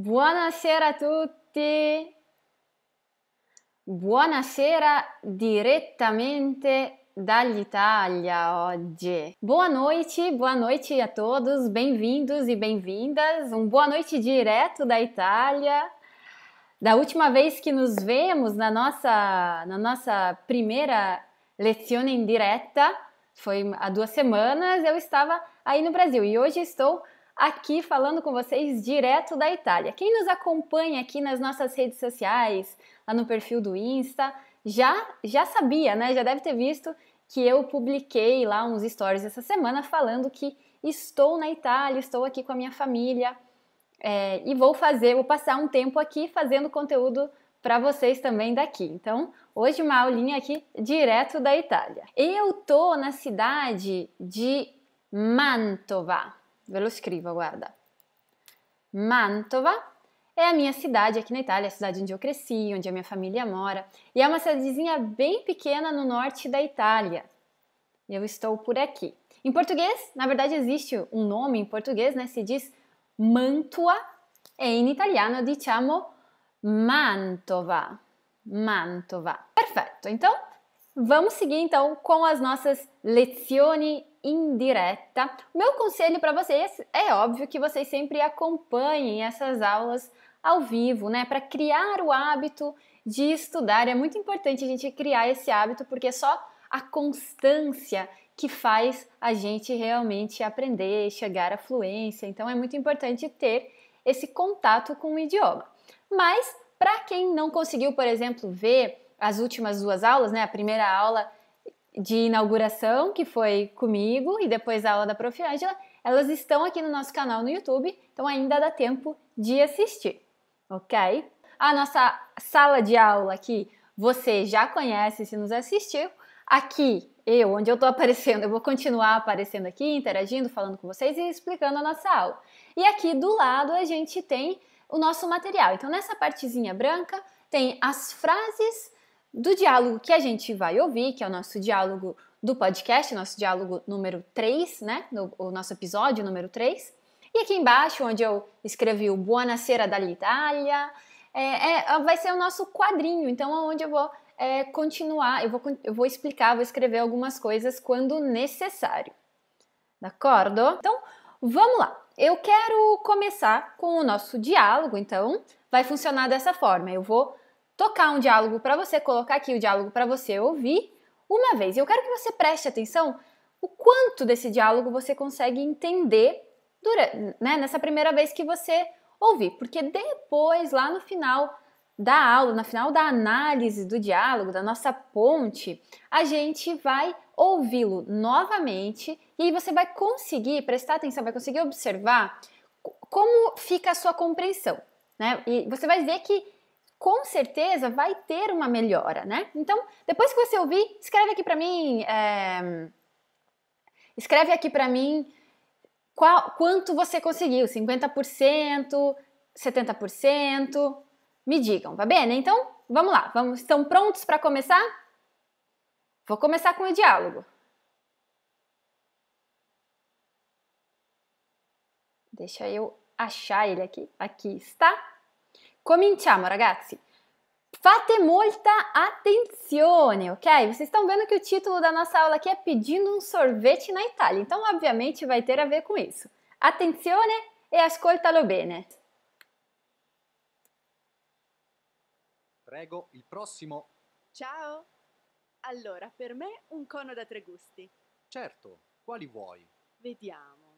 Buonasera a tutti! Buonasera direttamente dall'Italia oggi. Boa noite, boa noite a todos, bem-vindos e bem-vindas. Um boa noite direto da Itália. Da última vez que nos vemos na nossa, na nossa primeira leção em direta, foi há duas semanas, eu estava aí no Brasil e hoje estou aqui falando com vocês direto da Itália. Quem nos acompanha aqui nas nossas redes sociais, lá no perfil do Insta, já já sabia, né? Já deve ter visto que eu publiquei lá uns stories essa semana falando que estou na Itália, estou aqui com a minha família é, e vou fazer, vou passar um tempo aqui fazendo conteúdo para vocês também daqui. Então, hoje uma aulinha aqui direto da Itália. Eu tô na cidade de Mantova ve lo scrivo, guarda. Mantova é a minha cidade aqui na Itália, a cidade onde eu cresci, onde a minha família mora, e é uma cidadezinha bem pequena no norte da Itália. Eu estou por aqui. Em português, na verdade existe um nome em português, né? Se diz Mantua e em italiano diciamo Mantova. Mantova. Perfeito. Então, vamos seguir então com as nossas lezioni indireta. Meu conselho para vocês é óbvio que vocês sempre acompanhem essas aulas ao vivo, né? Para criar o hábito de estudar. É muito importante a gente criar esse hábito, porque é só a constância que faz a gente realmente aprender e chegar à fluência. Então é muito importante ter esse contato com o idioma. Mas para quem não conseguiu, por exemplo, ver as últimas duas aulas, né? A primeira aula de inauguração, que foi comigo, e depois a aula da Prof. Ágila elas estão aqui no nosso canal no YouTube, então ainda dá tempo de assistir, ok? A nossa sala de aula aqui você já conhece se nos assistiu. Aqui, eu, onde eu estou aparecendo, eu vou continuar aparecendo aqui, interagindo, falando com vocês e explicando a nossa aula. E aqui do lado a gente tem o nosso material. Então, nessa partezinha branca, tem as frases do diálogo que a gente vai ouvir, que é o nosso diálogo do podcast, nosso diálogo número 3, né? No, o nosso episódio número 3. E aqui embaixo, onde eu escrevi o Buonasera dall'Italia, é, é, vai ser o nosso quadrinho, então é onde eu vou é, continuar, eu vou, eu vou explicar, vou escrever algumas coisas quando necessário. D'accordo? Então, vamos lá. Eu quero começar com o nosso diálogo, então vai funcionar dessa forma. Eu vou tocar um diálogo para você, colocar aqui o diálogo para você ouvir uma vez. Eu quero que você preste atenção o quanto desse diálogo você consegue entender durante, né, nessa primeira vez que você ouvir, porque depois, lá no final da aula, no final da análise do diálogo, da nossa ponte, a gente vai ouvi-lo novamente e aí você vai conseguir prestar atenção, vai conseguir observar como fica a sua compreensão, né? E você vai ver que com certeza vai ter uma melhora, né? Então, depois que você ouvir, escreve aqui para mim, é... escreve aqui para mim qual, quanto você conseguiu, 50%, 70%, me digam, tá bem? Então, vamos lá, vamos, estão prontos para começar? Vou começar com o diálogo. Deixa eu achar ele aqui. Aqui está. Cominciamo ragazzi. Fate molta attenzione, ok? Vocês estão vendo que o título da nossa aula aqui é Pedindo um sorvete na Itália, então obviamente vai ter a ver com isso. Attenzione e ascoltalo bene. Prego, il prossimo. Ciao. Allora, per me un cono da tre gusti. Certo, quali vuoi? Vediamo.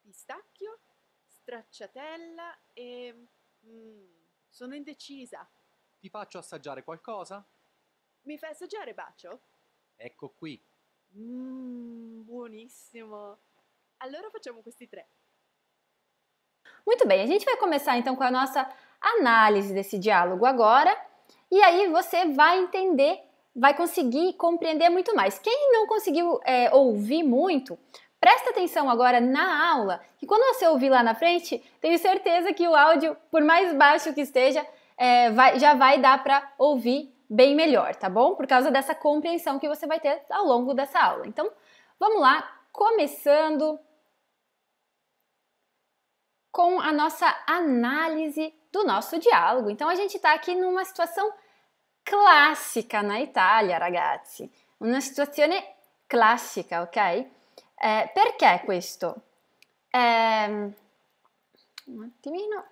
Pistacchio, stracciatella e Mm, sono indecisa. Ti faccio assaggiare qualcosa? Mi fai assaggiare bacio? Ecco qui. Mmm, buonissimo. Allora facciamo questi tre. Muito bem, a gente vai começar então com a nossa análise desse diálogo agora. E aí você vai entender, vai conseguir compreender muito mais. Quem não conseguiu é, ouvir muito, Presta atenção agora na aula, que quando você ouvir lá na frente, tenho certeza que o áudio, por mais baixo que esteja, é, vai, já vai dar para ouvir bem melhor, tá bom? Por causa dessa compreensão que você vai ter ao longo dessa aula. Então, vamos lá, começando com a nossa análise do nosso diálogo. Então, a gente está aqui numa situação clássica na Itália, ragazzi. Uma situação clássica, ok? Eh, perché questo? Eh, un attimino.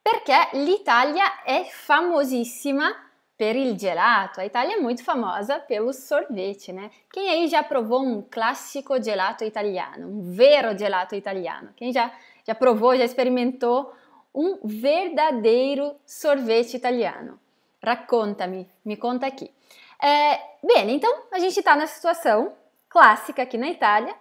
Perché l'Italia è famosissima per il gelato. A Itália é muito famosa pelo sorvete, né? Quem aí já provou um clássico gelato italiano, um vero gelato italiano? Quem já, já provou, já experimentou um verdadeiro sorvete italiano? Racconta-me, me conta aqui. Eh, bem, então a gente está na situação clássica aqui na Itália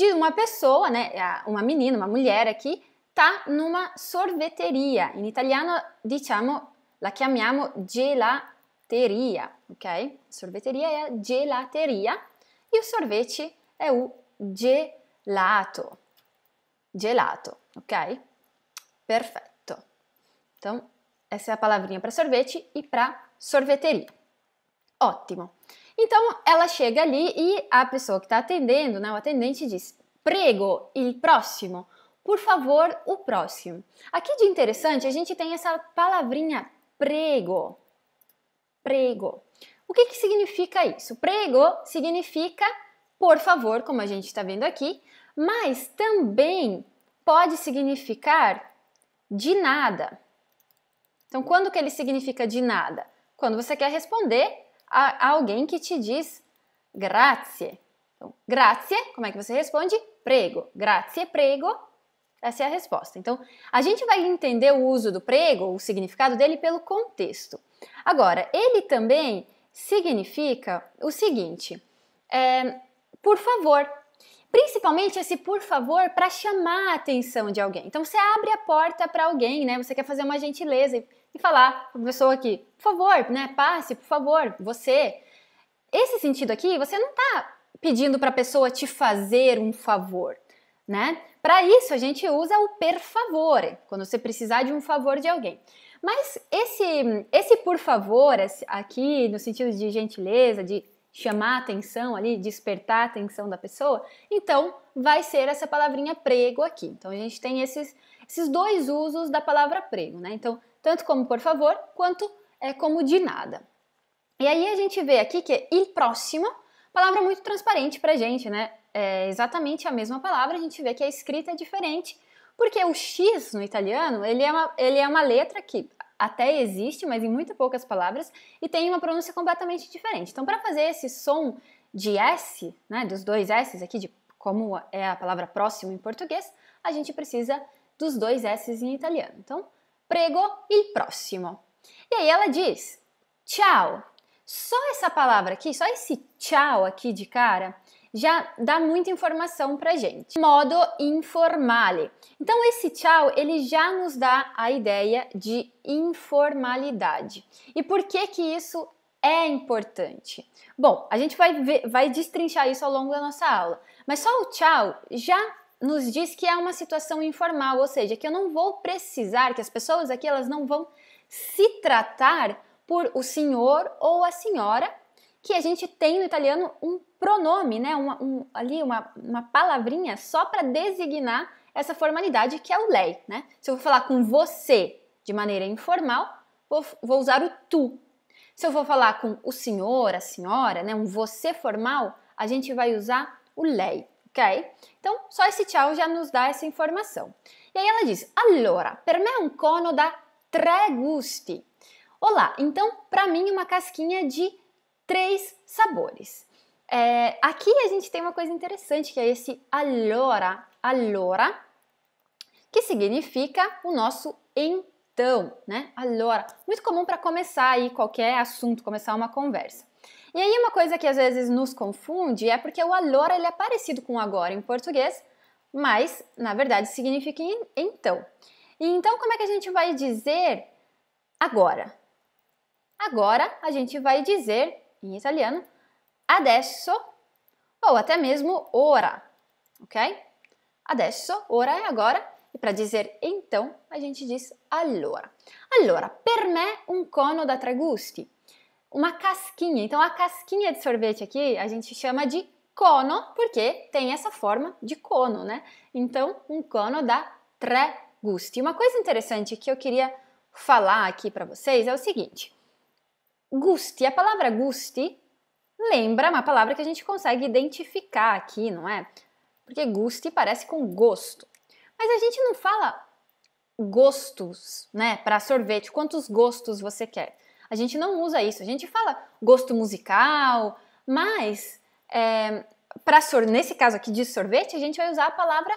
de uma pessoa, né, eh, uma menina, uma mulher aqui, tá numa sorveteria. In italiano diciamo, la chiamiamo gelateria, ok? Sorveteria è a gelateria e o sorvete è o gelato. Gelato, ok? Perfetto. Então, essa é a palavrinha para sorvete e para sorveteria. Ótimo. Então ela chega ali e a pessoa que está atendendo, né, o atendente diz: prego, o próximo. Por favor, o próximo. Aqui de interessante, a gente tem essa palavrinha prego. Prego. O que, que significa isso? Prego significa por favor, como a gente está vendo aqui, mas também pode significar de nada. Então, quando que ele significa de nada? Quando você quer responder a alguém que te diz grazie. Então, grazie, como é que você responde? Prego. Grazie, prego. Essa é a resposta. Então, a gente vai entender o uso do prego, o significado dele, pelo contexto. Agora, ele também significa o seguinte: é, por favor. Principalmente esse por favor para chamar a atenção de alguém. Então, você abre a porta para alguém, né? Você quer fazer uma gentileza e e falar para a pessoa aqui, por favor, né, passe, por favor, você. Esse sentido aqui, você não está pedindo para a pessoa te fazer um favor, né? Para isso a gente usa o per favore, quando você precisar de um favor de alguém. Mas esse esse por favor aqui no sentido de gentileza, de chamar a atenção ali, despertar a atenção da pessoa, então vai ser essa palavrinha prego aqui. Então a gente tem esses esses dois usos da palavra prego, né? Então tanto como por favor quanto é, como de nada. E aí a gente vê aqui que é il próximo, palavra muito transparente para a gente, né? É exatamente a mesma palavra, a gente vê que a escrita é diferente, porque o X no italiano ele é uma, ele é uma letra que até existe, mas em muito poucas palavras, e tem uma pronúncia completamente diferente. Então, para fazer esse som de S, né, dos dois S's aqui, de como é a palavra próximo em português, a gente precisa dos dois S's em italiano. Então, prego il prossimo. E aí ela diz: tchau. Só essa palavra aqui, só esse tchau aqui de cara, já dá muita informação pra gente. Modo informale. Então esse tchau, ele já nos dá a ideia de informalidade. E por que que isso é importante? Bom, a gente vai, ver, vai destrinchar isso ao longo da nossa aula, mas só o tchau já nos diz que é uma situação informal, ou seja, que eu não vou precisar, que as pessoas aqui elas não vão se tratar por o senhor ou a senhora, que a gente tem no italiano um pronome, né, uma, um, ali uma, uma palavrinha só para designar essa formalidade que é o lei, né? Se eu vou falar com você de maneira informal, vou, vou usar o tu. Se eu vou falar com o senhor, a senhora, né, um você formal, a gente vai usar o lei ok? Então, só esse tchau já nos dá essa informação. E aí ela diz: Allora, per me un cono da tre gusti. Olá, então, para mim, uma casquinha de três sabores. É, aqui a gente tem uma coisa interessante que é esse allora, allora, que significa o nosso então, né? Allora, muito comum para começar aí qualquer assunto, começar uma conversa. E aí uma coisa que às vezes nos confunde é porque o allora ele é parecido com agora em português, mas na verdade significa então. E então como é que a gente vai dizer agora? Agora a gente vai dizer em italiano adesso ou até mesmo ora, ok? Adesso, ora é agora, e para dizer então a gente diz allora. Allora, per me un cono da tre gusti uma casquinha. Então a casquinha de sorvete aqui a gente chama de cono, porque tem essa forma de cono, né? Então um cono dá tre gusti. Uma coisa interessante que eu queria falar aqui para vocês é o seguinte: gusti, a palavra gusti lembra uma palavra que a gente consegue identificar aqui, não é? Porque gusti parece com gosto. Mas a gente não fala gostos, né, para sorvete, quantos gostos você quer. A gente não usa isso. A gente fala gosto musical, mas é, para nesse caso aqui de sorvete, a gente vai usar a palavra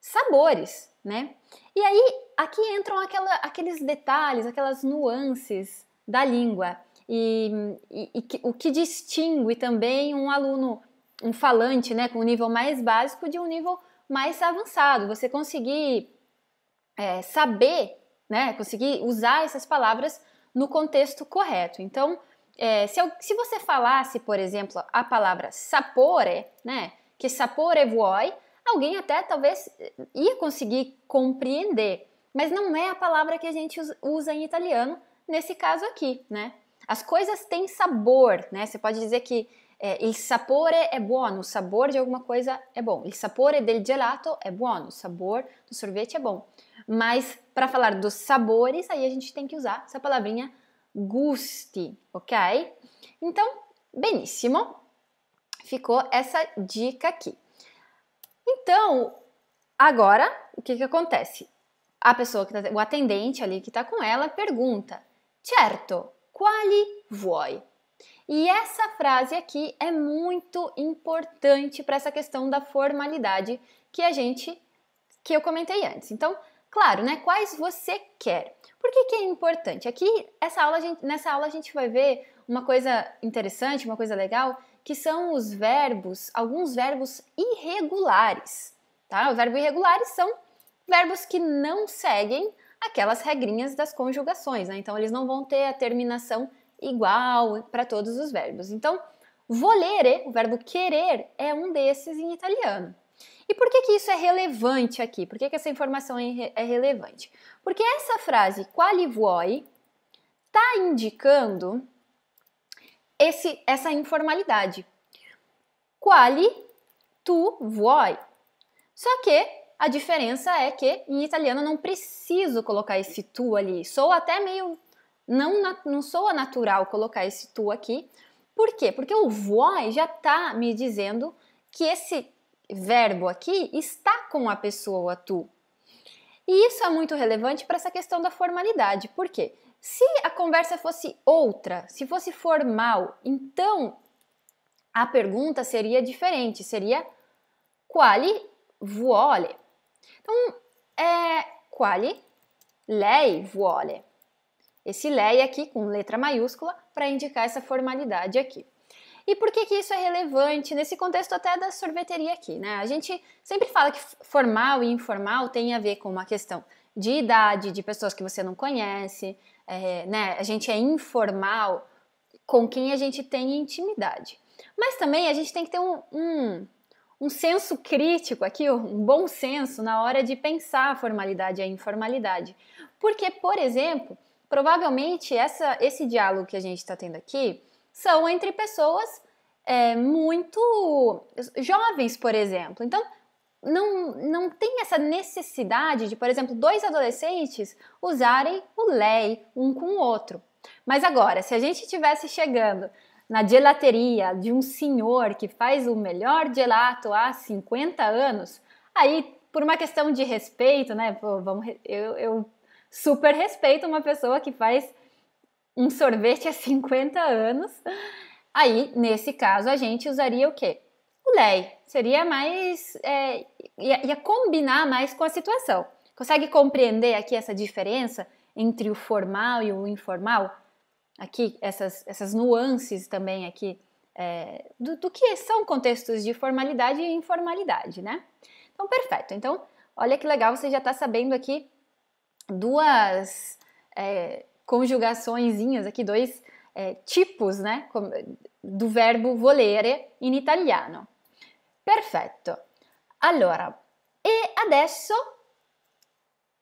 sabores, né? E aí aqui entram aquela, aqueles detalhes, aquelas nuances da língua e, e, e que, o que distingue também um aluno, um falante, né, com um nível mais básico de um nível mais avançado. Você conseguir é, saber, né, conseguir usar essas palavras no contexto correto. Então, é, se, eu, se, você falasse, por exemplo, a palavra sapore, né, que sapore vuoi, alguém até talvez ia conseguir compreender, mas não é a palavra que a gente usa em italiano nesse caso aqui, né? As coisas têm sabor, né? Você pode dizer que é, il sapore é bom, o sabor de alguma coisa é bom. Il sapore del gelato é bom, o sabor do sorvete é bom. Mas para falar dos sabores, aí a gente tem que usar essa palavrinha guste, ok? Então, beníssimo. Ficou essa dica aqui. Então, agora, o que que acontece? A pessoa que tá, o atendente ali que está com ela pergunta: "Certo, quali vuoi?" E essa frase aqui é muito importante para essa questão da formalidade que a gente que eu comentei antes. Então, Claro, né? Quais você quer. Por que, que é importante? Aqui, essa aula, gente, nessa aula, a gente vai ver uma coisa interessante, uma coisa legal, que são os verbos, alguns verbos irregulares. Tá? O verbo irregulares são verbos que não seguem aquelas regrinhas das conjugações, né? Então, eles não vão ter a terminação igual para todos os verbos. Então, volere, o verbo querer, é um desses em italiano. E por que, que isso é relevante aqui? Por que, que essa informação é, é relevante? Porque essa frase vuoi, está indicando esse, essa informalidade. Quali tu vuoi. Só que a diferença é que em italiano não preciso colocar esse tu ali. Sou até meio. Não, não soa natural colocar esse tu aqui. Por quê? Porque o vuoi já está me dizendo que esse verbo aqui está com a pessoa tu. E isso é muito relevante para essa questão da formalidade, porque se a conversa fosse outra, se fosse formal, então a pergunta seria diferente, seria qual vuole. Então, é qual lei vuole. Esse lei aqui com letra maiúscula para indicar essa formalidade aqui. E por que, que isso é relevante nesse contexto até da sorveteria aqui, né? A gente sempre fala que formal e informal tem a ver com uma questão de idade, de pessoas que você não conhece, é, né? A gente é informal com quem a gente tem intimidade. Mas também a gente tem que ter um, um, um senso crítico aqui, um bom senso na hora de pensar a formalidade e a informalidade. Porque, por exemplo, provavelmente essa, esse diálogo que a gente está tendo aqui são entre pessoas é, muito jovens, por exemplo. Então, não, não tem essa necessidade de, por exemplo, dois adolescentes usarem o lei um com o outro. Mas agora, se a gente estivesse chegando na gelateria de um senhor que faz o melhor gelato há 50 anos, aí por uma questão de respeito, né? Pô, vamos, eu, eu super respeito uma pessoa que faz um sorvete há 50 anos, aí nesse caso a gente usaria o quê? O lei. Seria mais. É, ia, ia combinar mais com a situação. Consegue compreender aqui essa diferença entre o formal e o informal? Aqui, essas, essas nuances também aqui é, do, do, que são contextos de formalidade e informalidade, né? Então, perfeito. Então, olha que legal, você já está sabendo aqui duas é, conjugaçõezinhas aqui, dois é, tipos né, do verbo volere in italiano. perfeito Allora, e adesso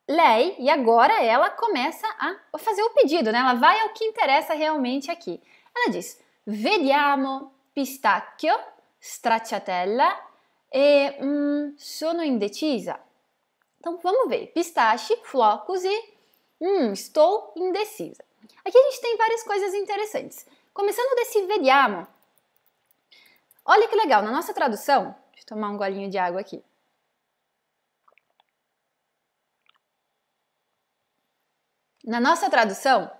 lei, e agora ela começa a fazer o pedido, né? Ela vai ao que interessa realmente aqui. Ela diz: Vediamo pistacchio, stracciatella e hum, sono indecisa. Então vamos ver: pistache, flocos e Hum, estou indecisa. Aqui a gente tem várias coisas interessantes. Começando desse vediamo. Olha que legal, na nossa tradução, deixa eu tomar um golinho de água aqui. Na nossa tradução,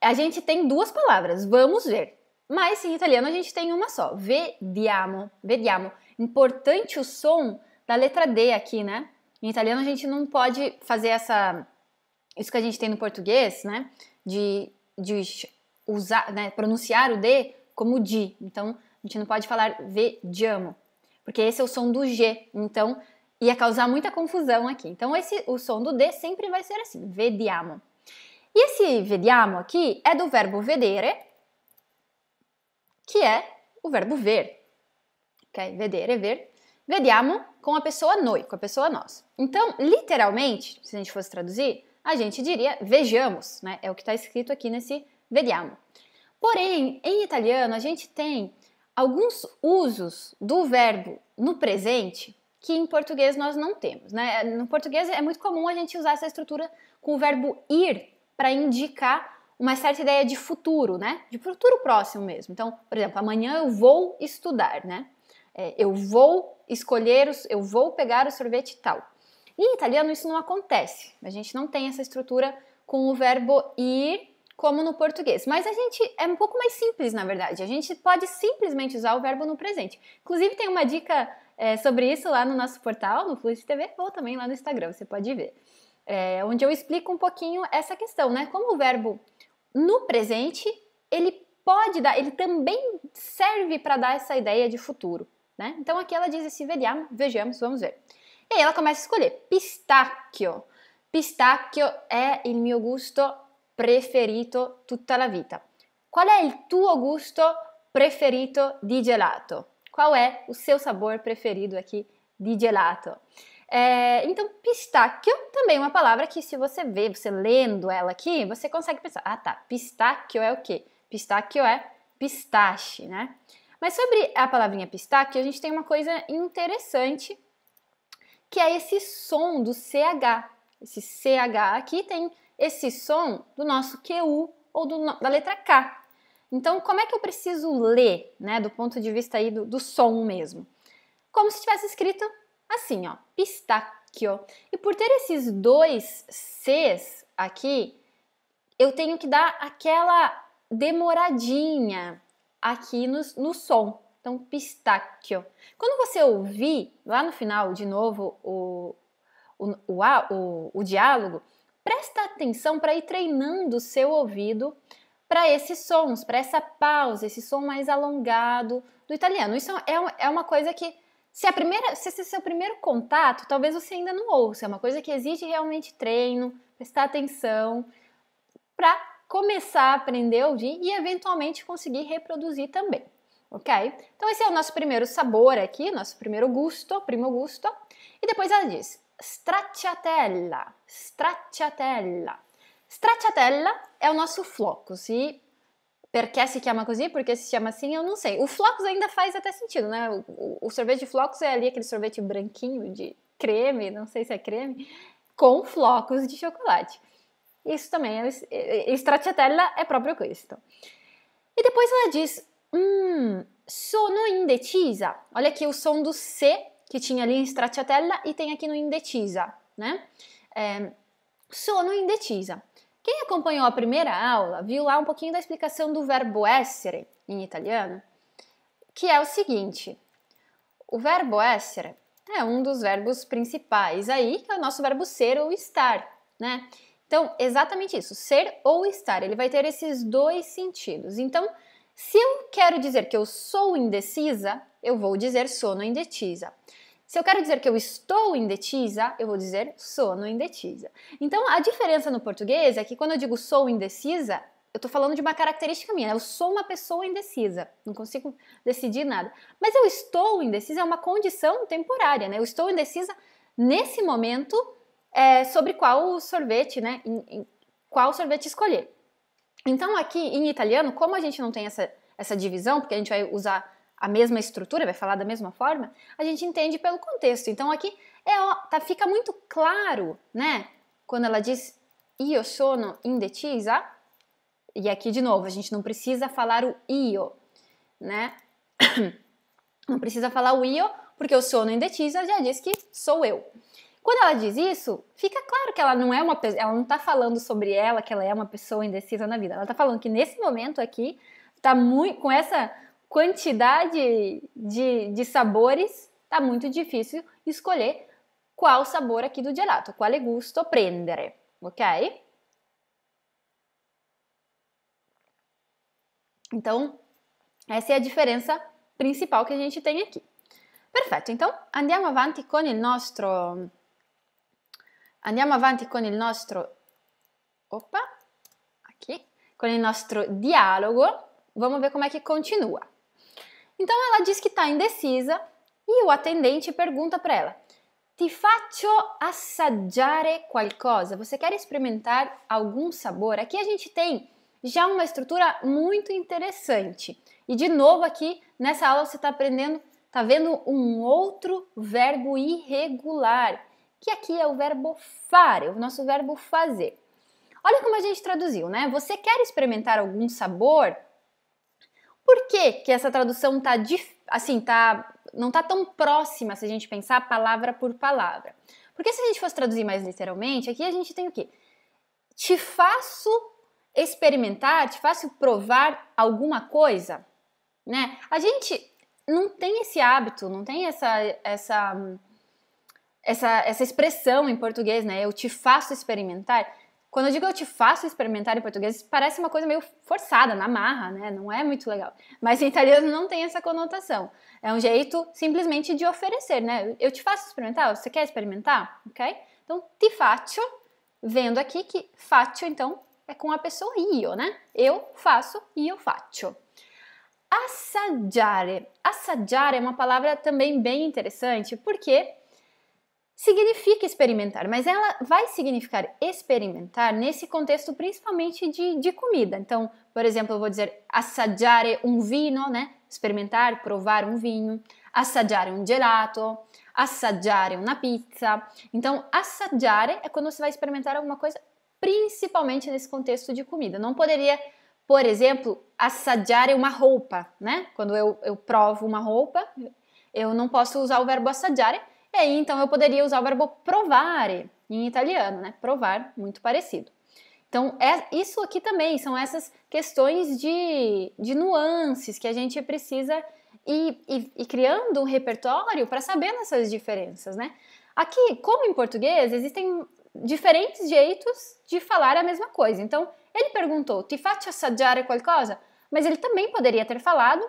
a gente tem duas palavras, vamos ver. Mas em italiano a gente tem uma só, vediamo, vediamo. Importante o som da letra D aqui, né? Em italiano a gente não pode fazer essa isso que a gente tem no português, né? De, de usar, né? pronunciar o D como di. Então a gente não pode falar vediamo, porque esse é o som do G. Então ia causar muita confusão aqui. Então esse o som do D sempre vai ser assim, vediamo. E esse vediamo aqui é do verbo vedere, que é o verbo ver. Ok? Vedere, ver. Vediamo com a pessoa noi, com a pessoa nós. Então, literalmente, se a gente fosse traduzir, a gente diria vejamos, né? É o que está escrito aqui nesse vediamo. Porém, em italiano, a gente tem alguns usos do verbo no presente que em português nós não temos. Né? No português é muito comum a gente usar essa estrutura com o verbo ir para indicar uma certa ideia de futuro, né? De futuro próximo mesmo. Então, por exemplo, amanhã eu vou estudar, né? É, eu vou escolher, os, eu vou pegar o sorvete tal. em italiano isso não acontece. A gente não tem essa estrutura com o verbo ir como no português. Mas a gente é um pouco mais simples, na verdade. A gente pode simplesmente usar o verbo no presente. Inclusive tem uma dica é, sobre isso lá no nosso portal, no Fluid TV, ou também lá no Instagram, você pode ver. É, onde eu explico um pouquinho essa questão, né? Como o verbo no presente, ele pode dar, ele também serve para dar essa ideia de futuro né? Então aqui ela diz assim, vediamo, vejamos, vamos ver. E aí ela começa a escolher pistacchio. Pistacchio é il mio gusto preferito tutta la vita. Qual é il tuo gusto preferito di gelato? Qual é o seu sabor preferido aqui de gelato? É, então, pistacchio também é uma palavra que, se você vê, você lendo ela aqui, você consegue pensar: ah tá, pistacchio é o quê? Pistacchio é pistache, né? Mas sobre a palavrinha pistaque, a gente tem uma coisa interessante, que é esse som do CH. Esse CH aqui tem esse som do nosso QU ou do, da letra K. Então, como é que eu preciso ler, né, do ponto de vista aí do, do som mesmo? Como se tivesse escrito assim, ó, pistáquio. E por ter esses dois Cs aqui, eu tenho que dar aquela demoradinha, aqui no, no som. Então, pistacchio Quando você ouvir lá no final, de novo, o, o, o, o, o diálogo, presta atenção para ir treinando o seu ouvido para esses sons, para essa pausa, esse som mais alongado do italiano. Isso é, é uma coisa que, se a primeira, se esse é seu primeiro contato, talvez você ainda não ouça. É uma coisa que exige realmente treino, prestar atenção para começar a aprender a ouvir e eventualmente conseguir reproduzir também, ok? Então esse é o nosso primeiro sabor aqui, nosso primeiro gusto, primo gusto. E depois ela diz stracciatella, stracciatella. Stracciatella é o nosso flocos e perché si chama così, porque se chama assim, eu não sei. O flocos ainda faz até sentido, né? O, o, o sorvete de flocos é ali aquele sorvete branquinho de creme, não sei se é creme, com flocos de chocolate. Isso também é, é, é, stracciatella è é proprio questo. E depois ela diz: Hum, sono indecisa. Olha aqui o som do C que tinha ali em stracciatella e tem aqui no indecisa, né? É, sono indecisa. Quem acompanhou a primeira aula viu lá um pouquinho da explicação do verbo essere em italiano, que é o seguinte: o verbo essere é um dos verbos principais aí, que é o nosso verbo ser ou estar, né? Então, exatamente isso, ser ou estar, ele vai ter esses dois sentidos. Então, se eu quero dizer que eu sou indecisa, eu vou dizer sono indecisa. Se eu quero dizer que eu estou indecisa, eu vou dizer sono indecisa. Então, a diferença no português é que quando eu digo sou indecisa, eu estou falando de uma característica minha. Eu sou uma pessoa indecisa, não consigo decidir nada. Mas eu estou indecisa é uma condição temporária, né? Eu estou indecisa nesse momento é, sobre qual sorvete, né? Em, em, qual sorvete escolher. Então, aqui em italiano, como a gente não tem essa, essa divisão, porque a gente vai usar a mesma estrutura, vai falar da mesma forma, a gente entende pelo contexto. Então, aqui é, ó, tá, fica muito claro, né? Quando ela diz io sono indecisa, e aqui de novo, a gente não precisa falar o io, né? Não precisa falar o io, porque o sono indecisa já diz que sou eu. Quando ela diz isso, fica claro que ela não é uma pessoa, ela não tá falando sobre ela, que ela é uma pessoa indecisa na vida. Ela tá falando que nesse momento aqui tá muito com essa quantidade de, de sabores, tá muito difícil escolher qual sabor aqui do gelato, quale gusto prendere, ok? Então, essa é a diferença principal que a gente tem aqui. Perfeito, então andiamo avanti com o nosso Andiamo avanti con il nostro, opa, aqui, com o nosso diálogo. Vamos ver como é que continua. Então ela diz que está indecisa e o atendente pergunta para ela: Ti faccio assaggiare qualcosa? Você quer experimentar algum sabor? Aqui a gente tem já uma estrutura muito interessante. E de novo aqui nessa aula você está aprendendo, está vendo um outro verbo irregular que aqui é o verbo fare, é o nosso verbo fazer. Olha como a gente traduziu, né? Você quer experimentar algum sabor? Por que, que essa tradução tá assim, tá não tá tão próxima se a gente pensar palavra por palavra? Porque se a gente fosse traduzir mais literalmente, aqui a gente tem o quê? Te faço experimentar, te faço provar alguma coisa, né? A gente não tem esse hábito, não tem essa essa essa, essa expressão em português, né? Eu te faço experimentar. Quando eu digo eu te faço experimentar em português, parece uma coisa meio forçada, na marra, né? Não é muito legal. Mas em italiano não tem essa conotação. É um jeito simplesmente de oferecer, né? Eu te faço experimentar, você quer experimentar? Ok? Então, ti faccio, vendo aqui que faccio, então, é com a pessoa io, né? Eu faço, io faccio. Assaggiare. Assaggiare é uma palavra também bem interessante, porque significa experimentar, mas ela vai significar experimentar nesse contexto principalmente de, de comida. Então, por exemplo, eu vou dizer assaggiare um vino, né? Experimentar, provar um vinho, assaggiare um gelato, assaggiare uma pizza. Então, assaggiare é quando você vai experimentar alguma coisa, principalmente nesse contexto de comida. Não poderia, por exemplo, assaggiare uma roupa, né? Quando eu, eu provo uma roupa, eu não posso usar o verbo assaggiare, e aí, então, eu poderia usar o verbo provare em italiano, né? Provar, muito parecido. Então, é, isso aqui também são essas questões de, de nuances que a gente precisa ir, ir, ir criando um repertório para saber essas diferenças, né? Aqui, como em português, existem diferentes jeitos de falar a mesma coisa. Então, ele perguntou: "Ti faccio assaggiare qualcosa?", mas ele também poderia ter falado: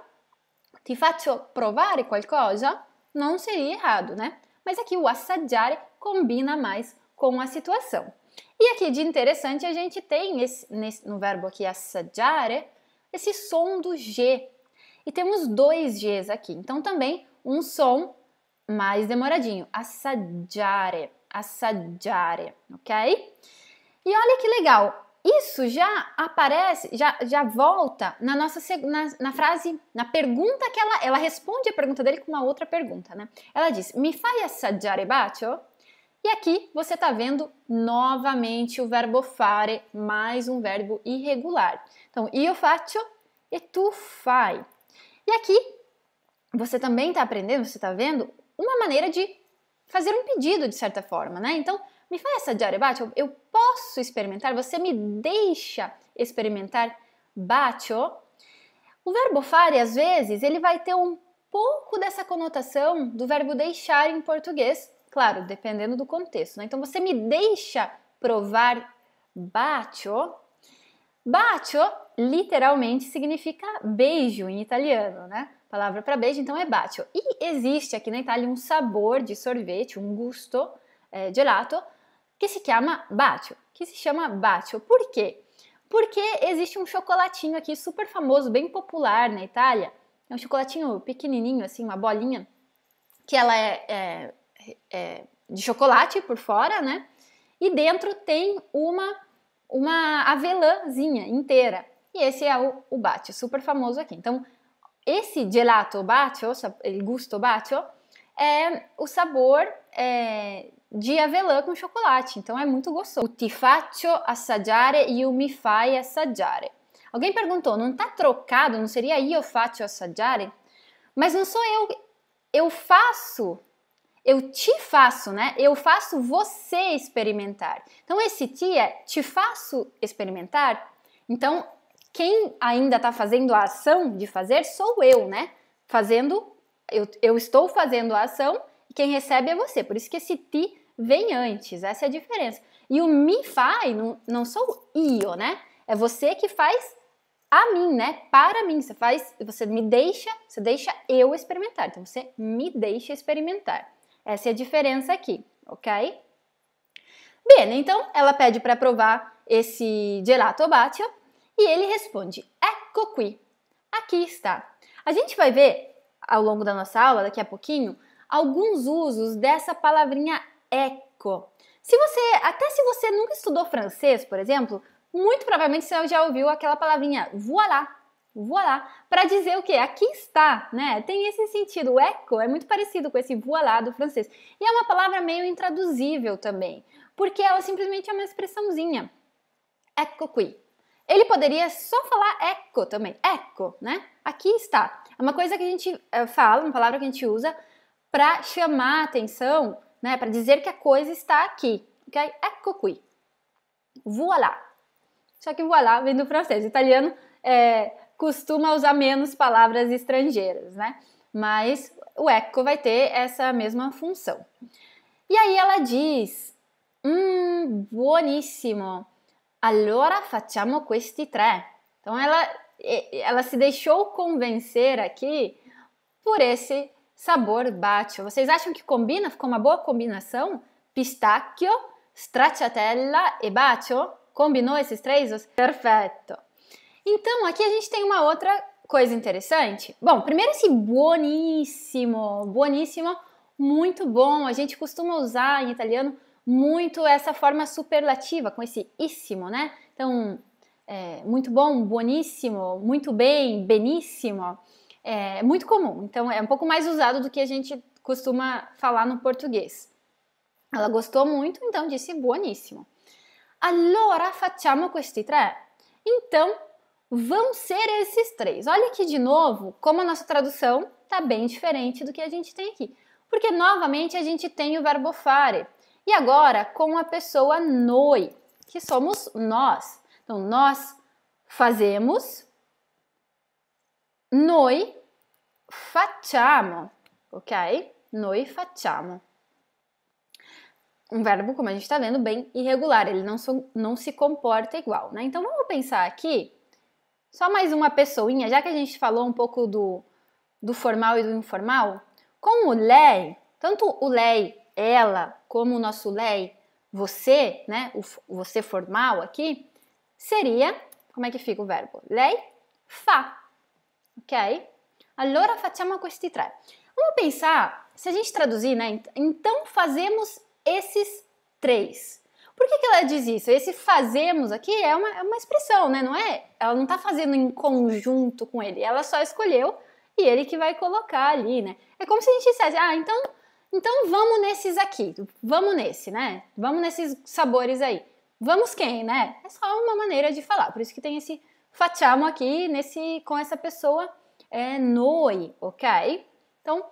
"Ti faccio provare qualcosa?". Não seria errado, né? mas aqui o assaggiare combina mais com a situação. E aqui de interessante a gente tem esse, nesse, no verbo aqui assaggiare esse som do G. E temos dois Gs aqui, então também um som mais demoradinho. Assaggiare, assaggiare, ok? E olha que legal, isso já aparece, já, já volta na nossa na, na frase, na pergunta que ela, ela responde a pergunta dele com uma outra pergunta, né? Ela diz, mi fai assaggiare bacio? E aqui você está vendo novamente o verbo fare, mais um verbo irregular. Então, io faccio e tu fai. E aqui você também está aprendendo, você está vendo, uma maneira de fazer um pedido de certa forma, né? Então, me faz essa diária bacio, eu posso experimentar, você me deixa experimentar bacio. O verbo fare, às vezes, ele vai ter um pouco dessa conotação do verbo deixar em português, claro, dependendo do contexto. Né? Então, você me deixa provar bacio. Bacio, literalmente, significa beijo em italiano, né? palavra para beijo, então é bacio. E existe aqui na Itália um sabor de sorvete, um gusto é, gelato, que se chama Bacio, que se chama Bacio. Por quê? Porque existe um chocolatinho aqui super famoso, bem popular na Itália. É um chocolatinho pequenininho, assim, uma bolinha, que ela é, é, é de chocolate por fora, né? E dentro tem uma uma avelãzinha inteira. E esse é o, o bacio, super famoso aqui. Então, esse gelato bacio, o gusto bacio, é o sabor é, de avelã com chocolate, então é muito gostoso. O ti faccio assaggiare e o mi fai assaggiare. Alguém perguntou, não tá trocado, não seria io faccio assaggiare? Mas não sou eu, eu faço, eu te faço, né? Eu faço você experimentar. Então esse ti é te faço experimentar. Então quem ainda está fazendo a ação de fazer sou eu, né? Fazendo, eu, eu estou fazendo a ação e quem recebe é você. Por isso que esse ti vem antes. Essa é a diferença. E o me faz, não, não sou eu, né? É você que faz a mim, né? Para mim. Você faz, você me deixa, você deixa eu experimentar. Então você me deixa experimentar. Essa é a diferença aqui, ok? Bem, então ela pede para provar esse gelato batio e ele responde: Ecco qui. Aqui está. A gente vai ver ao longo da nossa aula, daqui a pouquinho, alguns usos dessa palavrinha eco. Se você, até se você nunca estudou francês, por exemplo, muito provavelmente você já ouviu aquela palavrinha voilà, voilà, para dizer o que? Aqui está, né? Tem esse sentido. O eco é muito parecido com esse voilà do francês. E é uma palavra meio intraduzível também, porque ela simplesmente é uma expressãozinha. Eco qui. Ele poderia só falar eco também, eco, né? Aqui está. É uma coisa que a gente eh, fala, uma palavra que a gente usa para chamar a atenção né? Para dizer que a coisa está aqui, ok? Ecco é qui. Voilà. Só que voilà vem do francês. O italiano é, costuma usar menos palavras estrangeiras, né? Mas o ecco vai ter essa mesma função. E aí ela diz: Hum, buonissimo. Allora facciamo questi tre. Então ela, ela se deixou convencer aqui por esse sabor bacio. Vocês acham que combina? Ficou uma boa combinação? Pistacchio, stracciatella e bacio? Combinou esses três? Perfeito! Então, aqui a gente tem uma outra coisa interessante. Bom, primeiro esse buonissimo, buonissimo, muito bom. A gente costuma usar em italiano muito essa forma superlativa, com esse íssimo, né? Então, é, muito bom, buonissimo, muito bem, beníssimo. É muito comum, então é um pouco mais usado do que a gente costuma falar no português. Ela gostou muito, então disse boníssimo. Allora facciamo questi tre. Então, vão ser esses três. Olha aqui de novo como a nossa tradução está bem diferente do que a gente tem aqui. Porque novamente a gente tem o verbo fare. E agora com a pessoa noi, que somos nós. Então, nós fazemos, noi facciamo, ok? Noi facciamo. Um verbo, como a gente está vendo, bem irregular, ele não, so, não se comporta igual, né? Então vamos pensar aqui, só mais uma pessoinha, já que a gente falou um pouco do, do formal e do informal, com o lei, tanto o lei, ela, como o nosso lei, você, né? O, você formal aqui, seria, como é que fica o verbo? Lei, fa ok? Allora facciamo questi tre. Vamos pensar, se a gente traduzir, né? Então fazemos esses três. Por que, que ela diz isso? Esse fazemos aqui é uma, é uma expressão, né? Não é? Ela não está fazendo em conjunto com ele. Ela só escolheu e ele que vai colocar ali, né? É como se a gente dissesse, ah, então, então vamos nesses aqui, vamos nesse, né? Vamos nesses sabores aí. Vamos quem, né? É só uma maneira de falar. Por isso que tem esse fatiamo aqui nesse com essa pessoa é noi, ok? Então,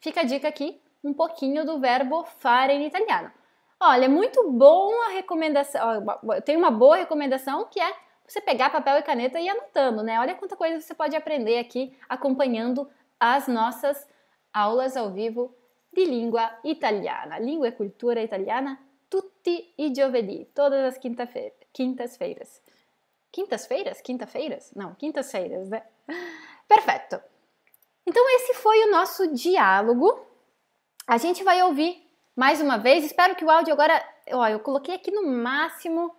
fica a dica aqui, um pouquinho do verbo fare em italiano. Olha, é muito bom a recomendação, eu tenho uma boa recomendação que é você pegar papel e caneta e ir anotando, né? Olha quanta coisa você pode aprender aqui acompanhando as nossas aulas ao vivo de língua italiana, língua e cultura italiana, tutti i giovedì, todas as quinta Quintas-feiras? Quintas-feiras? Quinta-feiras? Não, quintas-feiras, né? Perfeito. Então esse foi o nosso diálogo. A gente vai ouvir mais uma vez. Espero que o áudio agora, ó, eu coloquei aqui no máximo.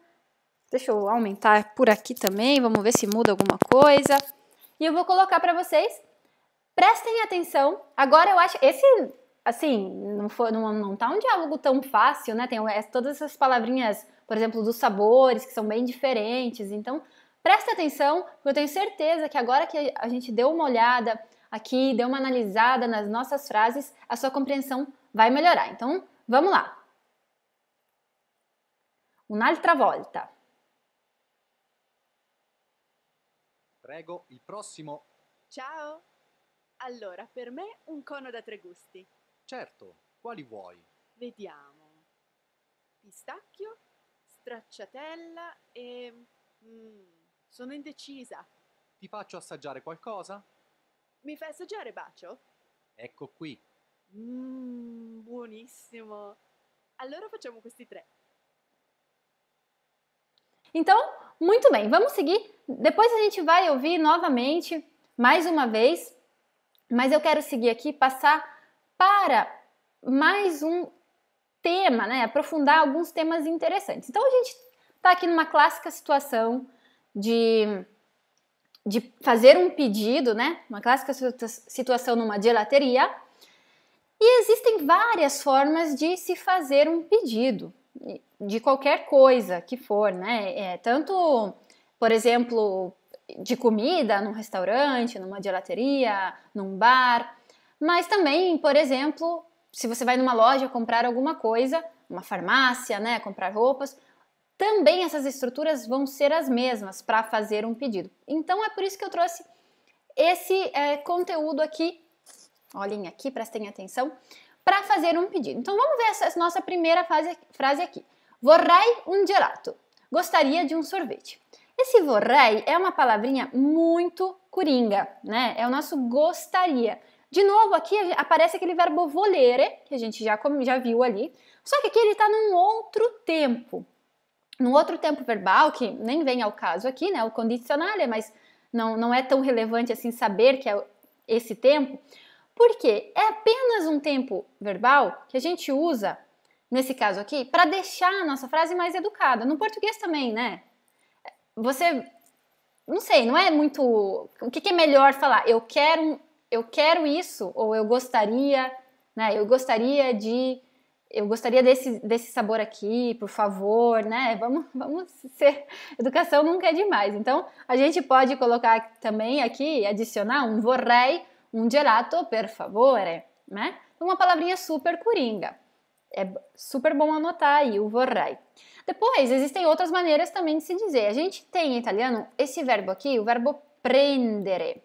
Deixa eu aumentar por aqui também, vamos ver se muda alguma coisa. E eu vou colocar para vocês. Prestem atenção. Agora eu acho esse assim, não foi não, não tá um diálogo tão fácil, né? Tem é, todas essas palavrinhas, por exemplo, dos sabores que são bem diferentes. Então, Presta atenção, porque eu tenho certeza que agora que a gente deu uma olhada aqui, deu uma analisada nas nossas frases, a sua compreensão vai melhorar. Então, vamos lá. Un'altra volta. Prego, il prossimo. Ciao. Allora, per me un cono da tre gusti. Certo, quali vuoi? Vediamo. Pistacchio, stracciatella e... Mm. Sono indecisa. Ti faccio assaggiare qualcosa? Mi fai assaggiare bacio? Ecco qui. Mmm, buonissimo. Allora facciamo questi tre. Então, muito bem, vamos seguir. Depois a gente vai ouvir novamente, mais uma vez, mas eu quero seguir aqui, passar para mais um tema, né? Aprofundar alguns temas interessantes. Então a gente está aqui numa clássica situação de, de fazer um pedido, né? Uma clássica situação numa gelateria. E existem várias formas de se fazer um pedido de qualquer coisa que for, né? É, tanto, por exemplo, de comida num restaurante, numa gelateria, num bar, mas também, por exemplo, se você vai numa loja comprar alguma coisa, uma farmácia, né, comprar roupas, também essas estruturas vão ser as mesmas para fazer um pedido. Então é por isso que eu trouxe esse é, conteúdo aqui, olhem aqui, prestem atenção, para fazer um pedido. Então vamos ver essa nossa primeira fase, frase aqui. Vorrei un gelato. Gostaria de um sorvete. Esse vorrei é uma palavrinha muito coringa, né? É o nosso gostaria. De novo, aqui aparece aquele verbo volere, que a gente já, já viu ali, só que aqui ele está num outro tempo. No outro tempo verbal, que nem vem ao caso aqui, né, o condicional, é, mas não, não é tão relevante assim saber que é esse tempo, porque é apenas um tempo verbal que a gente usa, nesse caso aqui, para deixar a nossa frase mais educada. No português também, né? Você, não sei, não é muito. O que, que é melhor falar? Eu quero, eu quero isso, ou eu gostaria, né? Eu gostaria de eu gostaria desse, desse sabor aqui, por favor, né? Vamos, vamos ser. Educação nunca é demais. Então, a gente pode colocar também aqui, adicionar um vorrei, um gelato, per favore, né? Uma palavrinha super coringa. É super bom anotar aí o vorrei. Depois, existem outras maneiras também de se dizer. A gente tem em italiano esse verbo aqui, o verbo prendere.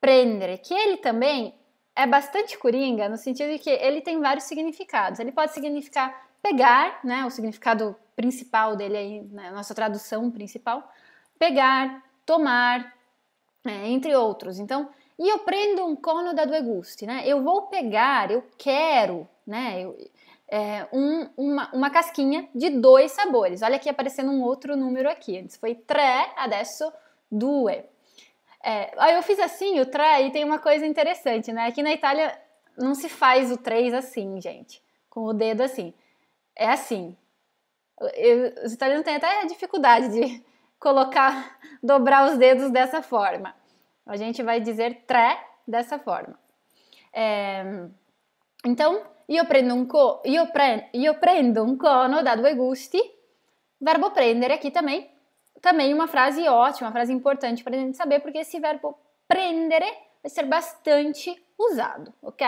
Prendere, que ele também é bastante coringa no sentido de que ele tem vários significados. Ele pode significar pegar, né, o significado principal dele aí, né, nossa tradução principal, pegar, tomar, é, entre outros. Então, e eu prendo um cono da due né? Eu vou pegar, eu quero, né? Eu, é, um, uma, uma, casquinha de dois sabores. Olha aqui aparecendo um outro número aqui. Antes foi tre, adesso due. É, aí eu fiz assim o try e tem uma coisa interessante, né? Aqui na Itália não se faz o três assim, gente, com o dedo assim. É assim. Eu, os italianos têm até dificuldade de colocar, dobrar os dedos dessa forma. A gente vai dizer tre dessa forma. É, então, io prendo, un co, io, pre, io prendo un cono da due gusti, verbo prendere aqui também, também uma frase ótima, uma frase importante para a gente saber, porque esse verbo prendere vai ser bastante usado, ok?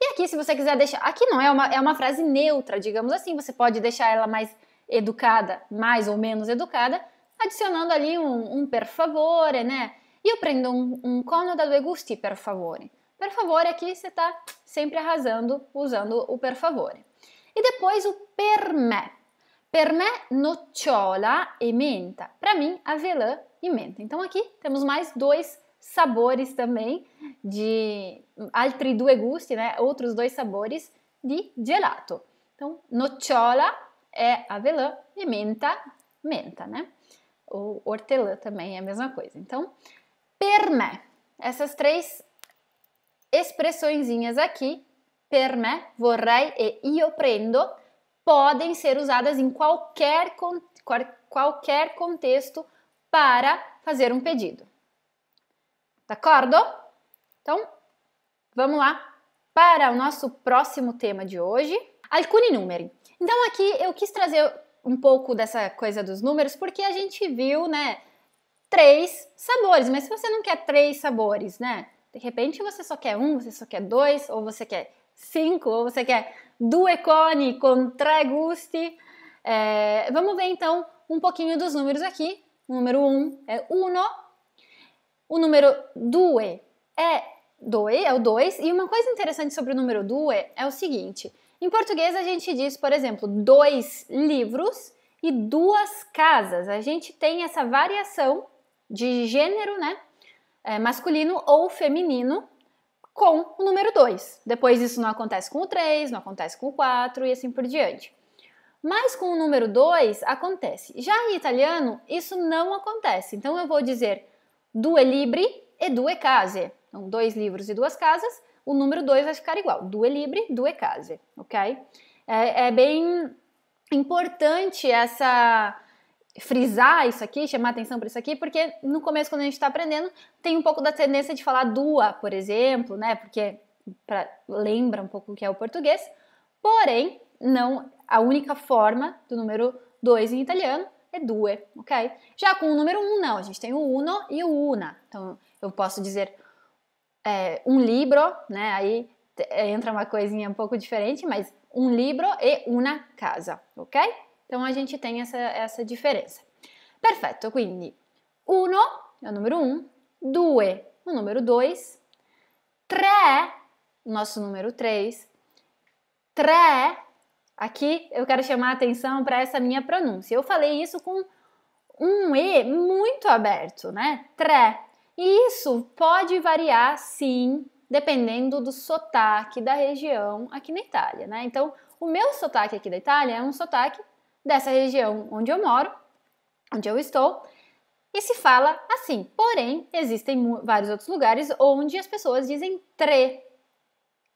E aqui, se você quiser deixar. Aqui não, é uma, é uma frase neutra, digamos assim. Você pode deixar ela mais educada, mais ou menos educada, adicionando ali um, um per favore, né? Eu prendo um, um cono da due gusti, per favore. Per favore aqui você está sempre arrasando usando o per favore. E depois o per me. Per me, nocciola e menta. Para mim, avelã e menta. Então aqui temos mais dois sabores também de altri due gusti, né? Outros dois sabores de gelato. Então, nocciola é avelã e menta, menta, né? Ou hortelã também é a mesma coisa. Então, per me, essas três expressõezinhas aqui, per me, vorrei e io prendo, podem ser usadas em qualquer, qualquer contexto para fazer um pedido. D'accordo? Então, vamos lá para o nosso próximo tema de hoje, alcuni numeri. Então aqui eu quis trazer um pouco dessa coisa dos números porque a gente viu, né, três sabores, mas se você não quer três sabores, né, de repente você só quer um, você só quer dois, ou você quer cinco, ou você quer due coni com tre gusti. É, vamos ver então um pouquinho dos números aqui. O número 1 um é uno, o número 2 é 2, é o 2, e uma coisa interessante sobre o número 2 é o seguinte: em português a gente diz, por exemplo, dois livros e duas casas. A gente tem essa variação de gênero, né? É, masculino ou feminino, com o número 2. Depois isso não acontece com o 3, não acontece com o 4 e assim por diante. Mas com o número 2 acontece. Já em italiano, isso não acontece. Então eu vou dizer due libri e due case. Então, dois livros e duas casas, o número 2 vai ficar igual. Due libri, due case, ok? É, é bem importante essa frisar isso aqui, chamar atenção para isso aqui, porque no começo, quando a gente está aprendendo, tem um pouco da tendência de falar dua, por exemplo, né? Porque pra, lembra um pouco o que é o português, porém, não a única forma do número 2 em italiano é due, ok? Já com o número 1, um, não, a gente tem o uno e o una. Então, eu posso dizer é, um libro, né? Aí entra uma coisinha um pouco diferente, mas um libro e una casa, ok? Então a gente tem essa, essa diferença perfeito, quindi 1 é o número 1, 2 o número 2, 3 o nosso número 3, 3 aqui eu quero chamar a atenção para essa minha pronúncia. Eu falei isso com um E muito aberto, né? Tré. E isso pode variar, sim, dependendo do sotaque da região aqui na Itália, né? Então, o meu sotaque aqui da Itália é um sotaque dessa região onde eu moro, onde eu estou, e se fala assim. Porém, existem vários outros lugares onde as pessoas dizem tre,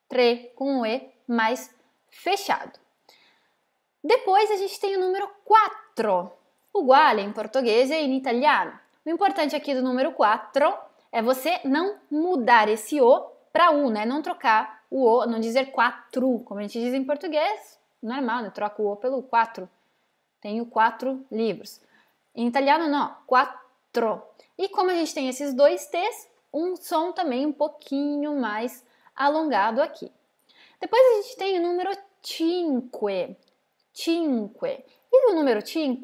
tre com um e mais fechado. Depois a gente tem o número 4, uguale em português e em italiano. O importante aqui do número 4 é você não mudar esse o para u, né? Não trocar o o, não dizer quatro, como a gente diz em português, normal, né? Troca o o pelo quatro. Tenho quatro livros. Em italiano, não, quatro. E como a gente tem esses dois T's, um som também um pouquinho mais alongado aqui. Depois a gente tem o número 5. 5. E o número 5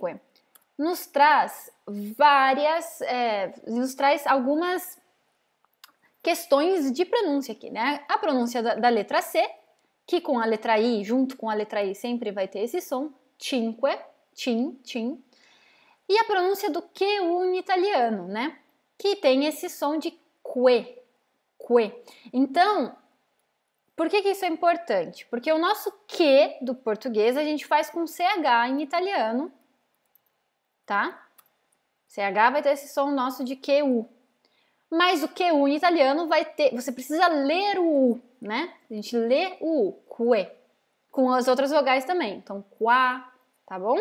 nos traz várias, é, nos traz algumas questões de pronúncia aqui, né? A pronúncia da, da, letra C, que com a letra I, junto com a letra I, sempre vai ter esse som, cinque tim, tim, e a pronúncia do QU no italiano, né? Que tem esse som de que, que. Então, por que, que isso é importante? Porque o nosso que do português a gente faz com CH em italiano, tá? CH vai ter esse som nosso de QU. Mas o QU em italiano vai ter. Você precisa ler o U, né? A gente lê o U, que. Com as outras vogais também. Então, qua, tá bom?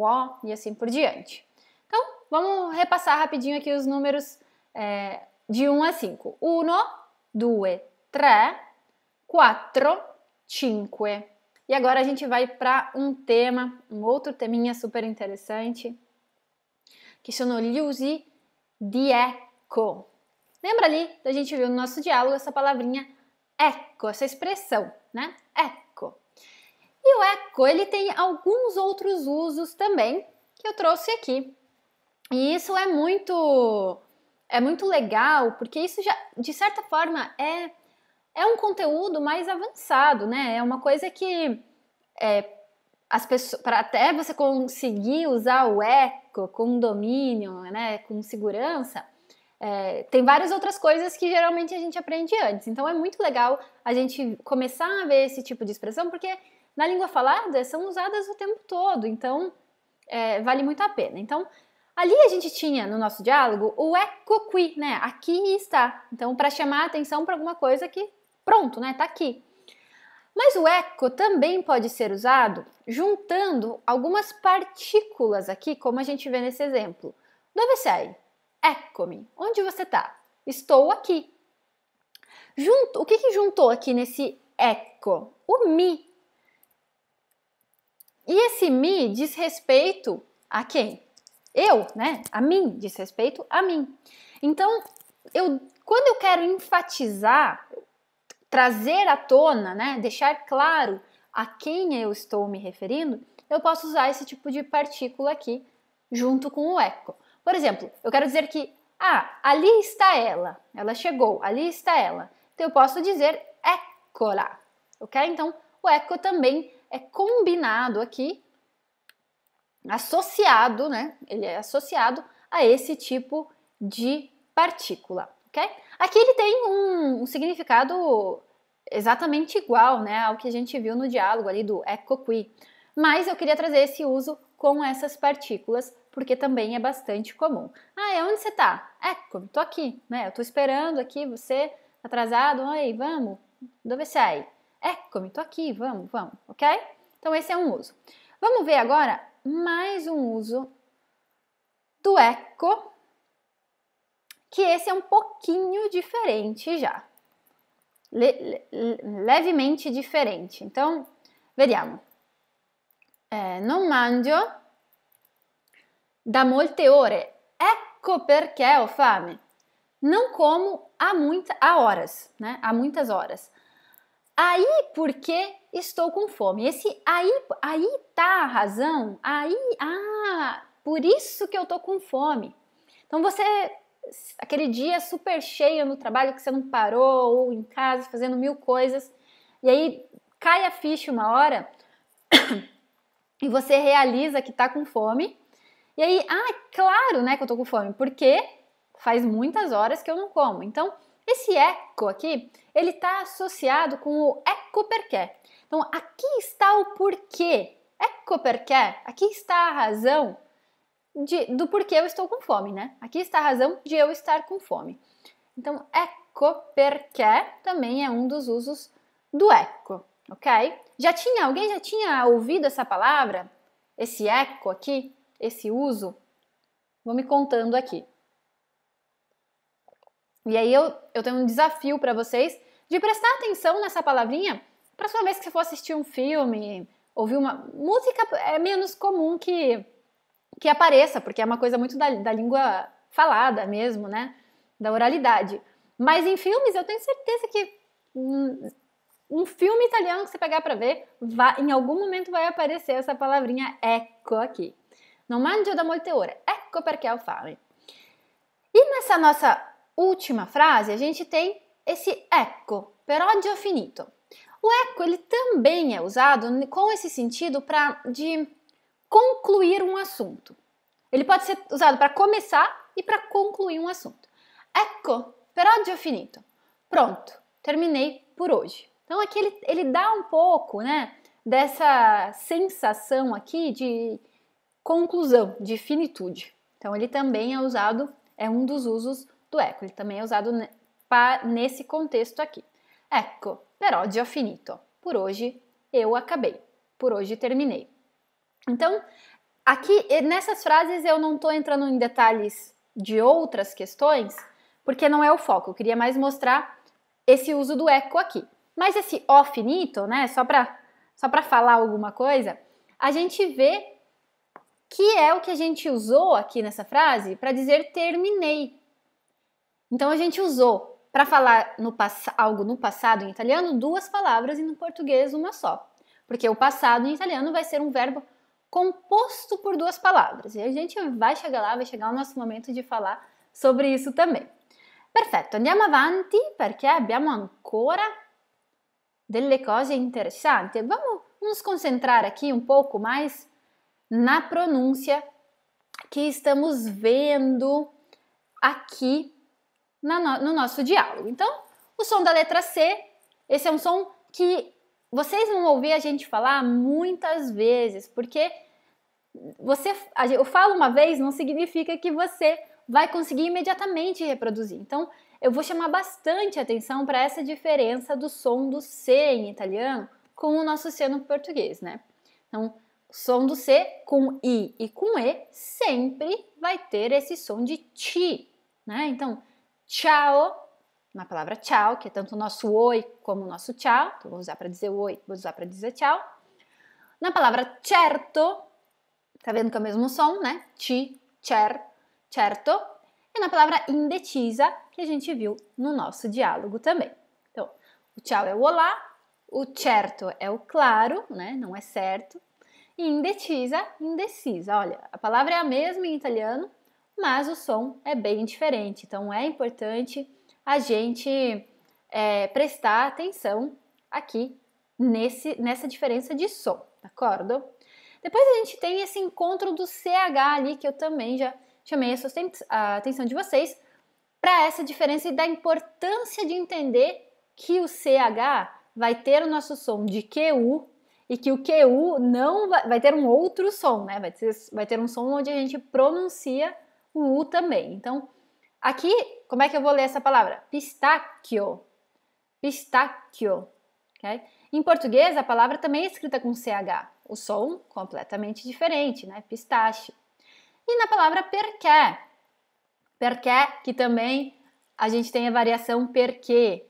uó e assim por diante. Então, vamos repassar rapidinho aqui os números é, de 1 a 5. 1, 2, 3, 4, 5. E agora a gente vai para um tema, um outro teminha super interessante, que sono gli usi di ecco. Lembra ali da gente viu no nosso diálogo essa palavrinha ecco, essa expressão, né? Ecco e o eco, ele tem alguns outros usos também que eu trouxe aqui. E isso é muito é muito legal, porque isso já de certa forma é é um conteúdo mais avançado, né? É uma coisa que é, as pessoas para até você conseguir usar o eco com domínio, né, com segurança, é, tem várias outras coisas que geralmente a gente aprende antes. Então é muito legal a gente começar a ver esse tipo de expressão, porque na língua falada, são usadas o tempo todo, então é, vale muito a pena. Então, ali a gente tinha no nosso diálogo o eco é qui, né? Aqui está. Então, para chamar a atenção para alguma coisa que, pronto, né? Tá aqui. Mas o eco também pode ser usado juntando algumas partículas aqui, como a gente vê nesse exemplo. Dove sei? Eccomi. Onde você está? Estou aqui. Junto, o que, que juntou aqui nesse eco? O mi. E esse me diz respeito a quem? Eu, né? A mim, diz respeito a mim. Então, eu, quando eu quero enfatizar, trazer à tona, né? Deixar claro a quem eu estou me referindo, eu posso usar esse tipo de partícula aqui junto com o eco. Por exemplo, eu quero dizer que, ah, ali está ela, ela chegou, ali está ela. Então eu posso dizer eccola, ok? Então o eco também é combinado aqui, associado, né? Ele é associado a esse tipo de partícula, ok? Aqui ele tem um, um significado exatamente igual, né, ao que a gente viu no diálogo ali do qui. mas eu queria trazer esse uso com essas partículas porque também é bastante comum. Ah, é onde você tá? Ecco, tô aqui, né? Eu tô esperando aqui você atrasado. Oi, vamos? Dove é aí? Eccomi, é, tô aqui, vamos, vamos, ok? Então esse é um uso. Vamos ver agora mais um uso do ecco, que esse é um pouquinho diferente já. Le, le, levemente diferente. Então, vediamo. Eh, non mangio da molte ore. Ecco perché ho fame. Não como há, muita, há horas, né? Há muitas horas aí porque estou com fome. Esse aí, aí tá a razão, aí, ah, por isso que eu tô com fome. Então você, aquele dia super cheio no trabalho que você não parou, ou em casa fazendo mil coisas, e aí cai a ficha uma hora e você realiza que tá com fome. E aí, ah, é claro, né, que eu tô com fome, porque faz muitas horas que eu não como. Então, esse eco aqui, ele está associado com o eco perquê. Então, aqui está o porquê. Eco perquê, aqui está a razão de, do porquê eu estou com fome, né? Aqui está a razão de eu estar com fome. Então, eco perquê também é um dos usos do eco, ok? Já tinha, alguém já tinha ouvido essa palavra? Esse eco aqui, esse uso? Vou me contando aqui. E aí eu, eu tenho um desafio para vocês de prestar atenção nessa palavrinha para sua vez que você for assistir um filme, ouvir uma música é menos comum que que apareça, porque é uma coisa muito da, da língua falada mesmo, né? Da oralidade. Mas em filmes eu tenho certeza que um, um filme italiano que você pegar para ver, vai, em algum momento vai aparecer essa palavrinha ecco aqui. Não mangio da molte ore, ecco perché ho fame. E nessa nossa última frase a gente tem esse ecco, per oggi ho finito. O ecco ele também é usado com esse sentido para de concluir um assunto. Ele pode ser usado para começar e para concluir um assunto. Ecco, per oggi ho finito. Pronto, terminei por hoje. Então aqui ele, ele dá um pouco, né, dessa sensação aqui de conclusão, de finitude. Então ele também é usado, é um dos usos do ecco, ele também é para nesse contexto aqui. Ecco, per oggi ho finito. Por hoje eu acabei. Por hoje terminei. Então, aqui nessas frases eu não estou entrando em detalhes de outras questões, porque não é o foco. Eu queria mais mostrar esse uso do eco aqui. Mas esse ó finito, né, só para só para falar alguma coisa, a gente vê que é o que a gente usou aqui nessa frase para dizer terminei. Então a gente usou para falar no algo no passado em italiano duas palavras e no português uma só. Porque o passado em italiano vai ser um verbo composto por duas palavras. E a gente vai chegar lá, vai chegar o nosso momento de falar sobre isso também. Perfeito. andiamo avanti perché abbiamo ancora delle cose interessanti. Vamos nos concentrar aqui um pouco mais na pronúncia que estamos vendo aqui no nosso diálogo. Então, o som da letra C, esse é um som que vocês vão ouvir a gente falar muitas vezes, porque você, eu falo uma vez não significa que você vai conseguir imediatamente reproduzir. Então, eu vou chamar bastante atenção para essa diferença do som do C em italiano com o nosso C no português, né? Então, som do C com I e com E sempre vai ter esse som de ti, né? Então, tchau, na palavra tchau, que é tanto o nosso oi como o nosso tchau, então, vou usar para dizer oi, vou usar para dizer tchau. Na palavra certo, tá vendo que é o mesmo som, né? Ti, cer, certo. E na palavra indecisa, que a gente viu no nosso diálogo também. Então, o tchau é o olá, o certo é o claro, né? Não é certo. E indecisa, indecisa. Olha, a palavra é a mesma em italiano, mas o som é bem diferente. Então é importante a gente é, prestar atenção aqui nesse, nessa diferença de som, acordo? Depois a gente tem esse encontro do CH ali, que eu também já chamei a, atenção de vocês para essa diferença e da importância de entender que o CH vai ter o nosso som de QU e que o QU não vai, vai ter um outro som, né? Vai ter, vai ter um som onde a gente pronuncia o U também. Então, aqui, como é que eu vou ler essa palavra? Pistacchio. Pistacchio. Okay? Em português, a palavra também é escrita com CH. O som completamente diferente, né? Pistache. E na palavra perquê, perquê que também a gente tem a variação perché,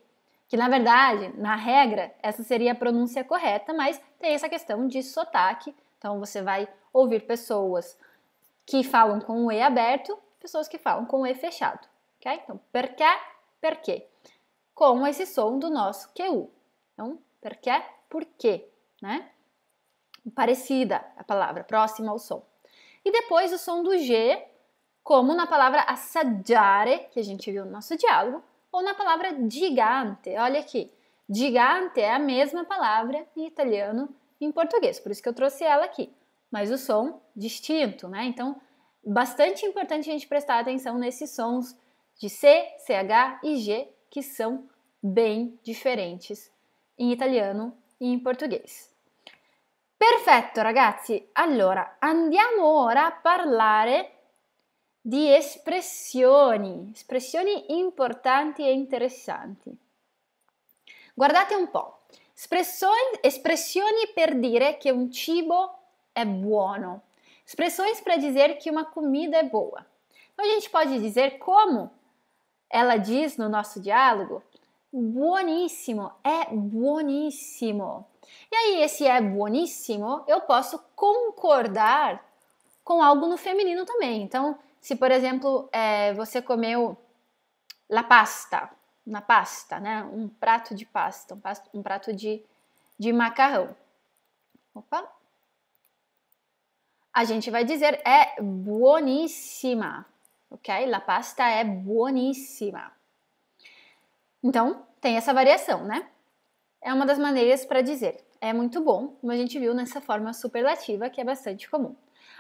que na verdade, na regra, essa seria a pronúncia correta, mas tem essa questão de sotaque. Então você vai ouvir pessoas que falam com o E aberto, pessoas que falam com o E fechado, ok? Então, perché, perché, com esse som do nosso QU. Então, perché, porquê, né? Parecida a palavra, próxima ao som. E depois o som do G, como na palavra assaggiare, que a gente viu no nosso diálogo, ou na palavra gigante. Olha aqui, gigante é a mesma palavra em italiano e em português, por isso que eu trouxe ela aqui mas o som distinto, né? Então, bastante importante a gente prestar atenção nesses sons de C, CH e G, que são bem diferentes em italiano e em português. Perfetto ragazzi, allora andiamo ora a parlare di espressioni, espressioni importanti e interessanti. Guardate un po', espressioni per dire che un cibo é buono. Expressões para dizer que uma comida é boa. Então a gente pode dizer como ela diz no nosso diálogo, buoníssimo, é buoníssimo. E aí esse é buoníssimo, eu posso concordar com algo no feminino também. Então, se por exemplo é, você comeu la pasta, na pasta, né? Um prato de pasta, um, prato de, de macarrão. Opa, a gente vai dizer é buonissima, ok? La pasta é buonissima. Então, tem essa variação, né? É uma das maneiras para dizer é muito bom, como a gente viu nessa forma superlativa que é bastante comum.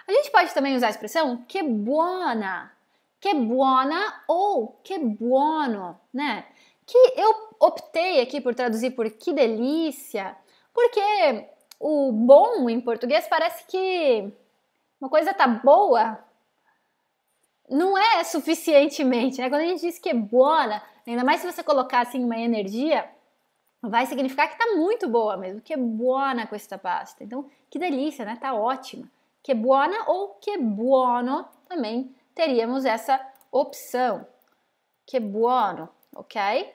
A gente pode também usar a expressão que buona, que buona ou que buono, né? Que eu optei aqui por traduzir por que delícia, porque o bom em português parece que uma coisa tá boa, não é suficientemente, né? Quando a gente diz que é boa, né? ainda mais se você colocar assim uma energia, vai significar que tá muito boa mesmo, que é boa com esta pasta. Então, que delícia, né? Tá ótima. Que é boa ou que é buono também teríamos essa opção. Que é buono, ok?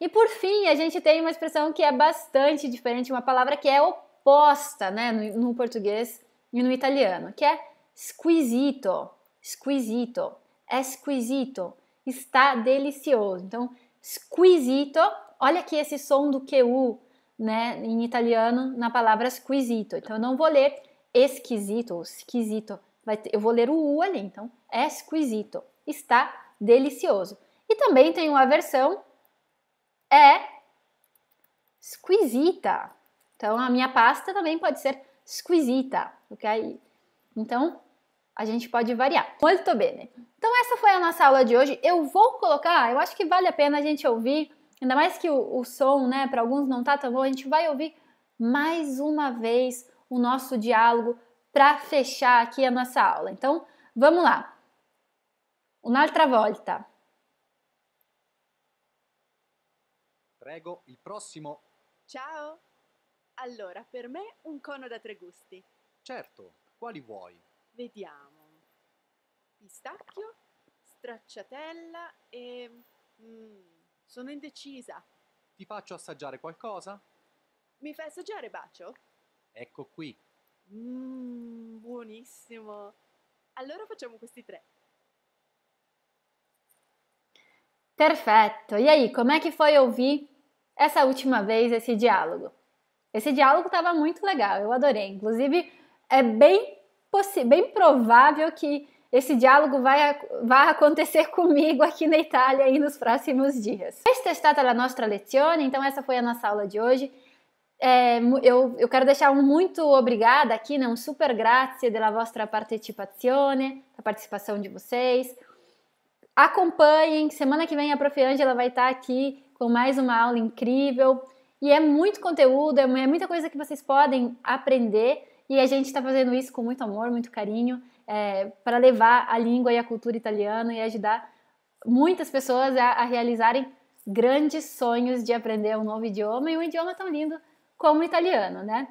E por fim, a gente tem uma expressão que é bastante diferente, uma palavra que é oposta, né, no, no português e no italiano, que é squisito, squisito, é squisito, está delicioso. Então, squisito, olha aqui esse som do QU, né, em italiano, na palavra squisito. Então, eu não vou ler esquisito ou esquisito, eu vou ler o U ali, então, é squisito, está delicioso. E também tem uma versão, é squisita Então, a minha pasta também pode ser esquisita, ok? Então, a gente pode variar. Muito bem. Né? Então, essa foi a nossa aula de hoje. Eu vou colocar, eu acho que vale a pena a gente ouvir, ainda mais que o, o som, né, para alguns não tá tão bom, a gente vai ouvir mais uma vez o nosso diálogo para fechar aqui a nossa aula. Então, vamos lá. Un'altra volta. Prego, il prossimo. Ciao. Allora, per me un cono da tre gusti. Certo, quali vuoi? Vediamo. Pistacchio, stracciatella e... Mm, sono indecisa. Ti faccio assaggiare qualcosa? Mi fai assaggiare, bacio? Ecco qui. Mmm, buonissimo. Allora facciamo questi tre. Perfetto. E aí, como é que foi ouvir essa última vez esse diálogo? Esse diálogo estava muito legal, eu adorei. Inclusive, é bem, bem provável que esse diálogo vai, vai acontecer comigo aqui na Itália aí nos próximos dias. Esta é stata la nostra lezione, então essa foi a nossa aula de hoje. É, eu, eu, quero deixar um muito obrigada aqui, né, um super grazie della vostra partecipazione, da participação de vocês. Acompanhem, semana que vem a Prof. Angela vai estar aqui com mais uma aula incrível. E é muito conteúdo, é, é muita coisa que vocês podem aprender. E a gente está fazendo isso com muito amor, muito carinho, é, para levar a língua e a cultura italiana e ajudar muitas pessoas a, a realizarem grandes sonhos de aprender um novo idioma e um idioma tão lindo como o italiano, né?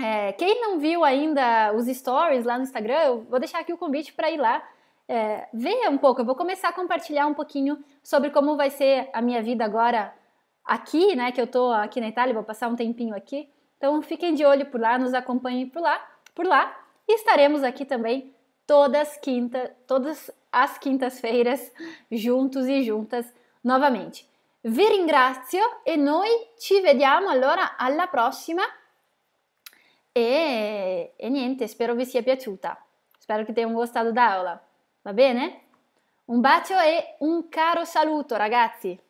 É, quem não viu ainda os stories lá no Instagram, eu vou deixar aqui o convite para ir lá é, um pouco. Eu vou começar a compartilhar um pouquinho sobre como vai ser a minha vida agora aqui, né, que eu tô aqui na Itália, vou passar um tempinho aqui. Então fiquem de olho por lá, nos acompanhem por lá, por lá. E estaremos aqui também todas quinta, todas as quintas-feiras, juntos e juntas novamente. Vi ringrazio e noi ci vediamo allora alla prossima. E, e niente, spero vi sia piaciuta. Spero che tenham gostado da aula. Va bene? Un bacio e un caro saluto, ragazzi!